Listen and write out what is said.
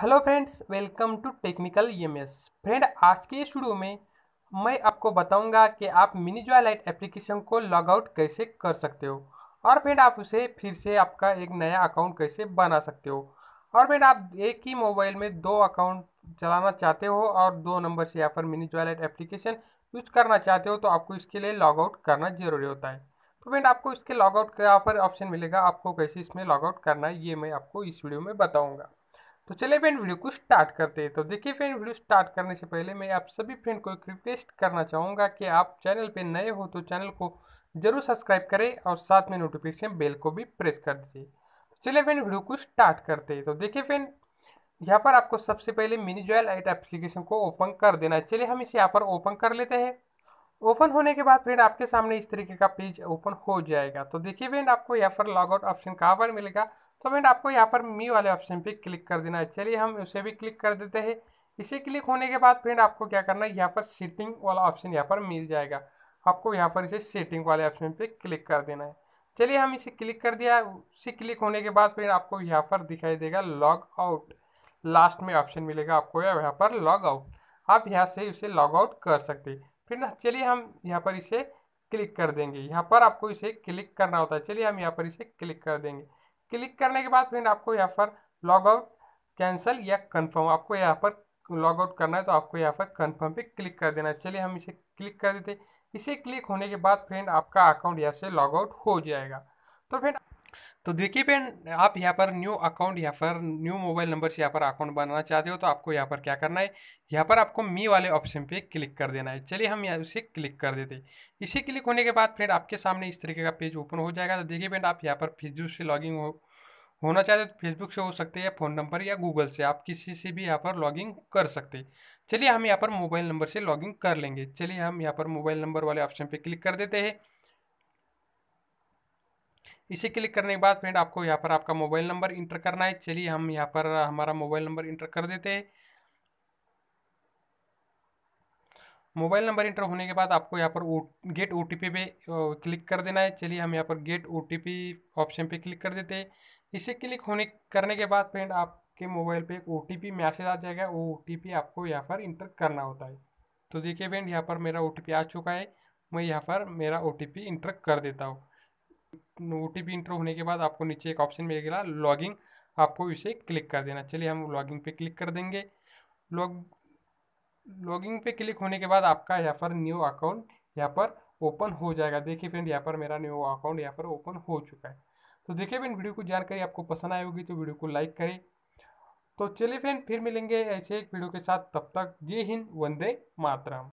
hello friends welcome to technical EMS e friend आज के इस वीडियो में मैं आपको बताऊंगा कि आप मिनी जॉय लाइट एप्लीकेशन को लॉग आउट कैसे कर सकते हो और फ्रेंड आप उसे फिर से आपका एक नया अकाउंट कैसे बना सकते हो और फ्रेंड आप एक ही मोबाइल में दो अकाउंट चलाना चाहते हो और दो नंबर से यहाँ पर mini joy light application use करना चाहते हो तो आपको इसके लिए लॉग आउट करना जरूरी होता है तो फ्रेंड आपको इसके लॉग आउट का यहाँ पर ऑप्शन मिलेगा आपको कैसे इसमें लॉग आउट करना है ये मैं आपको इस वीडियो में बताऊँगा तो चलिए फ्रेंड वीडियो को स्टार्ट करते हैं तो देखिए फ्रेंड वीडियो स्टार्ट करने से पहले मैं आप सभी फ्रेंड को एक रिक्वेस्ट करना चाहूँगा कि आप चैनल पर नए हो तो चैनल को जरूर सब्सक्राइब करें और साथ में नोटिफिकेशन बेल को भी प्रेस कर दीजिए तो चलिए फ्रेंड वीडियो को स्टार्ट करते हैं तो देखिए फ्रेंड यहाँ पर आपको सबसे पहले मिनी जॉयल आइट एप्लीकेशन को ओपन कर देना है चलिए हम इसे यहाँ पर ओपन कर लेते हैं ओपन होने के बाद फ्रेंड आपके सामने इस तरीके का पेज ओपन हो जाएगा तो देखिए फ्रेंड आपको यहाँ पर लॉग आउट ऑप्शन कहाँ पर मिलेगा तो फ्रेंड आपको यहाँ पर मी वाले ऑप्शन पे क्लिक कर देना है चलिए हम उसे भी क्लिक कर देते हैं इसे क्लिक होने के बाद फ्रेंड आपको क्या करना है यहाँ पर सेटिंग वाला ऑप्शन यहाँ पर मिल जाएगा आपको यहाँ पर इसे सेटिंग वाले ऑप्शन पर क्लिक कर देना है चलिए हम इसे क्लिक कर दिया उसे क्लिक होने के बाद फ्रेंड आपको यहाँ पर दिखाई देगा लॉग आउट लास्ट में ऑप्शन मिलेगा आपको यहाँ पर लॉग आउट आप यहाँ से इसे लॉग आउट कर सकते हैं चलिए हम यहाँ पर इसे क्लिक कर देंगे यहाँ पर आपको इसे क्लिक करना होता है चलिए हम यहाँ पर इसे क्लिक कर देंगे क्लिक करने के बाद फ्रेंड आपको यहाँ पर लॉग आउट कैंसिल या कन्फर्म आपको यहाँ पर लॉग आउट करना है तो आपको यहाँ पर कन्फर्म पे क्लिक कर देना है चलिए हम इसे क्लिक कर देते इसे क्लिक होने के बाद फ्रेंड आपका अकाउंट यहाँ से लॉग आउट हो जाएगा तो फ्रेंड तो देखिए पेन आप यहाँ पर न्यू अकाउंट यहाँ पर न्यू मोबाइल नंबर से यहाँ पर अकाउंट बनाना चाहते हो तो आपको यहाँ पर क्या करना है यहाँ पर आपको मी वाले ऑप्शन पे क्लिक कर देना है चलिए हम यहाँ उसे क्लिक कर देते इसे क्लिक होने के बाद फ्रेंड आपके सामने इस तरीके का पेज ओपन हो जाएगा तो देखिए पेन आप यहाँ पर फेसबुक से लॉगिंग हो होना चाहते तो फेसबुक से हो सकते हैं या फ़ोन नंबर या गूगल से आप किसी से भी यहाँ पर लॉगिंग कर सकते चलिए हम यहाँ पर मोबाइल नंबर से लॉगिंग कर लेंगे चलिए हम यहाँ पर मोबाइल नंबर वाले ऑप्शन पर क्लिक कर देते हैं इसे क्लिक करने के बाद फ्रेंड आपको यहाँ पर आपका मोबाइल नंबर इंटर करना है चलिए हम यहाँ पर हमारा मोबाइल नंबर इंटर कर देते हैं मोबाइल नंबर इंटर होने के बाद आपको यहाँ पर oh get O T P पे क्लिक कर देना है चलिए हम यहाँ पर get O T P option पे क्लिक कर देते हैं इसे क्लिक होने करने के बाद फ्रेंड आपके मोबाइल पे एक ओ टी पी मैसेज आ जाएगा वो ओ टी पी आपको यहाँ पर इंटर करना होता है तो देखिए फ्रेंड यहाँ पर मेरा ओ टी पी आ चुका है मैं यहाँ पर मेरा ओ टी पी इंटर कर देता हूँ ओ टी पी इंटर होने के बाद आपको नीचे एक ऑप्शन मिलेगा लॉगिंग आपको इसे क्लिक कर देना चलिए हम लॉगिंग पे क्लिक कर देंगे लॉग लॉगिंग पे क्लिक होने के बाद आपका यहाँ पर न्यू अकाउंट यहाँ पर ओपन हो जाएगा देखिए फ्रेंड यहाँ पर मेरा न्यू अकाउंट यहाँ पर ओपन हो चुका है तो देखिए फ्रेंड वीडियो को जानकारी आपको पसंद आई होगी तो वीडियो को लाइक करें तो चलिए फ्रेंड फिर मिलेंगे ऐसे एक वीडियो के साथ तब तक जय हिंद वंदे मातरम